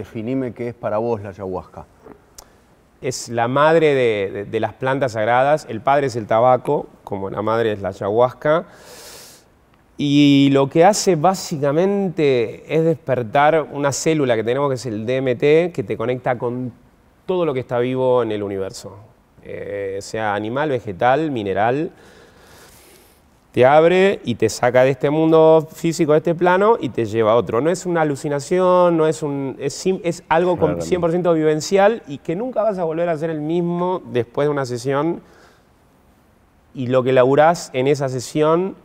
definime qué es para vos la ayahuasca. Es la madre de, las plantas sagradas, el padre es el tabaco, como la madre es la ayahuasca. Y lo que hace básicamente es despertar una célula que tenemos que es el DMT, que te conecta con todo lo que está vivo en el universo, eh, sea animal, vegetal, mineral te abre y te saca de este mundo físico, de este plano, y te lleva a otro. No es una alucinación, no es un. es, es algo con 100% vivencial y que nunca vas a volver a ser el mismo después de una sesión. Y lo que laburás en esa sesión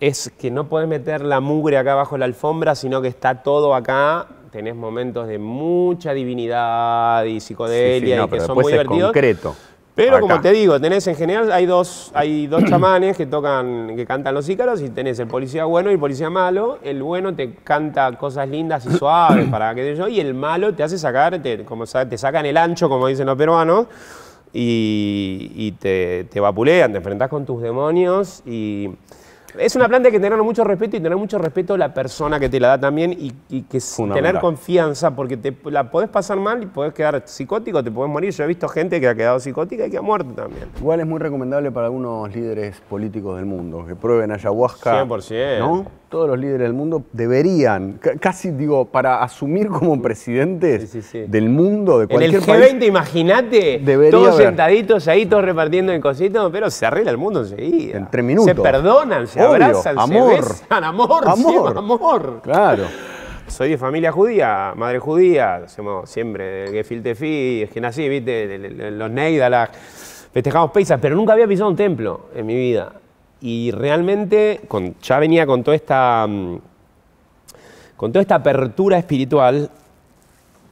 es que no puedes meter la mugre acá bajo la alfombra, sino que está todo acá. Tenés momentos de mucha divinidad y psicodelia y que son muy divertidos. Concreto pero como te digo, tenés en general, hay dos, hay dos chamanes que tocan, que cantan los ícaros y tenés el policía bueno y el policía malo. El bueno te canta cosas lindas y suaves para que yo, y el malo te hace sacar, te, como, te sacan el ancho, como dicen los peruanos, y, te, te vapulean, te enfrentás con tus demonios y es una planta que tener mucho respeto y tener mucho respeto a la persona que te la da también y, que tener confianza, porque te, la podés pasar mal y podés quedar psicótico, te podés morir. Yo he visto gente que ha quedado psicótica y que ha muerto también. Igual es muy recomendable para algunos líderes políticos del mundo que prueben ayahuasca. 100% todos los líderes del mundo deberían, casi digo, para asumir como presidentes del mundo, de cualquier país. En el G20, imagínate, todos sentaditos ahí, todos repartiendo en cosito, pero se arregla el mundo enseguida. En tres minutos. Se perdonan, se abrazan, amor, se besan, amor, amor. amor. Claro. Soy de familia judía, madre judía, hacemos siempre de Tefi, es que nací, viste, los Neidalach, festejamos pesas, pero nunca había pisado un templo en mi vida. Y realmente con, ya venía con toda esta, mm, con toda esta apertura espiritual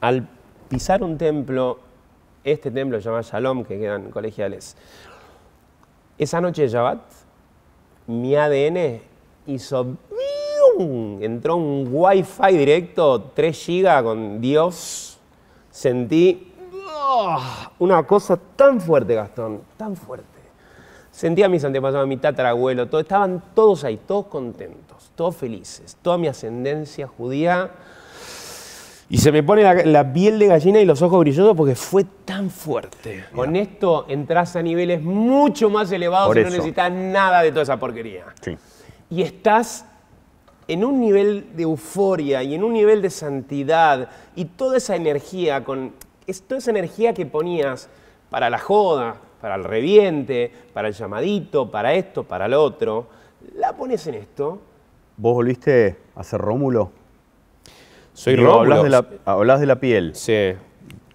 al pisar un templo, este templo se llama Shalom, que quedan colegiales. Esa noche de Shabbat, mi ADN hizo entró un wifi directo, 3 GB con Dios, sentí una cosa tan fuerte, Gastón, tan fuerte. Sentía a mis antepasados, a mi tatarabuelo, todo, estaban todos ahí, todos contentos, todos felices, toda mi ascendencia judía. Y se me pone la, piel de gallina y los ojos brillosos porque fue tan fuerte. Con esto entras a niveles mucho más elevados y no necesitas nada de toda esa porquería. Sí. Y estás en un nivel de euforia y en un nivel de santidad y toda esa energía con toda esa energía que ponías para la joda, para el reviente, para el llamadito, para esto, para lo otro. La pones en esto. ¿Vos volviste a ser Rómulo? Soy Rómulo. Hablas de, la, piel. Sí.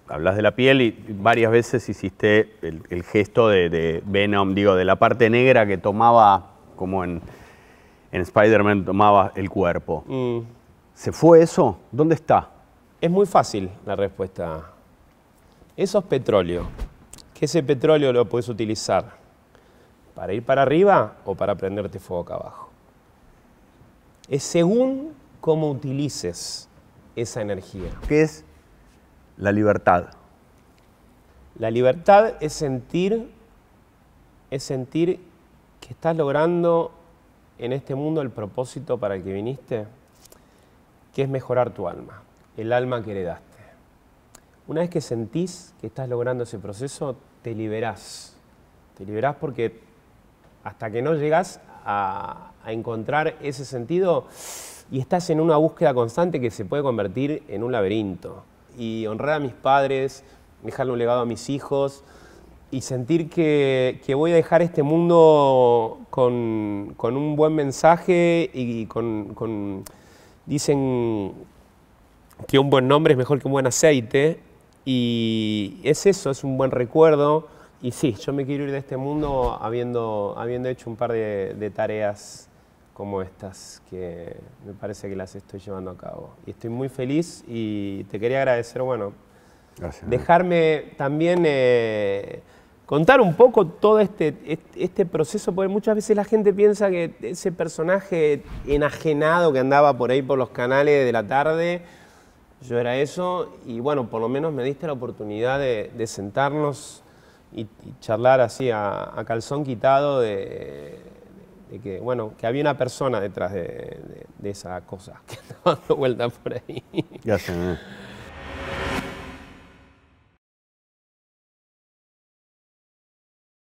Hablas de la piel y varias veces hiciste el, gesto de, Venom, digo, de la parte negra que tomaba, como en, Spider-Man tomaba el cuerpo. Mm. ¿Se fue eso? ¿Dónde está? Es muy fácil la respuesta. Eso es petróleo ese petróleo lo puedes utilizar para ir para arriba o para prenderte fuego acá abajo. Es según cómo utilices esa energía. ¿Qué es la libertad? La libertad es sentir, es sentir que estás logrando en este mundo el propósito para el que viniste, que es mejorar tu alma, el alma que heredaste. Una vez que sentís que estás logrando ese proceso, te liberás. Te liberás porque hasta que no llegas a, encontrar ese sentido y estás en una búsqueda constante que se puede convertir en un laberinto. Y honrar a mis padres, dejarle un legado a mis hijos y sentir que, voy a dejar este mundo con, con un buen mensaje y con, con, Dicen que un buen nombre es mejor que un buen aceite y es eso, es un buen recuerdo. Y sí, yo me quiero ir de este mundo habiendo, habiendo hecho un par de, tareas como estas, que me parece que las estoy llevando a cabo. Y estoy muy feliz y te quería agradecer, bueno, dejarme también eh, contar un poco todo este, este proceso, porque muchas veces la gente piensa que ese personaje enajenado que andaba por ahí por los canales de la tarde, yo era eso y bueno, por lo menos me diste la oportunidad de, sentarnos y, charlar así a, calzón quitado de, que, bueno, que había una persona detrás de, esa cosa que estaba dando vuelta por ahí.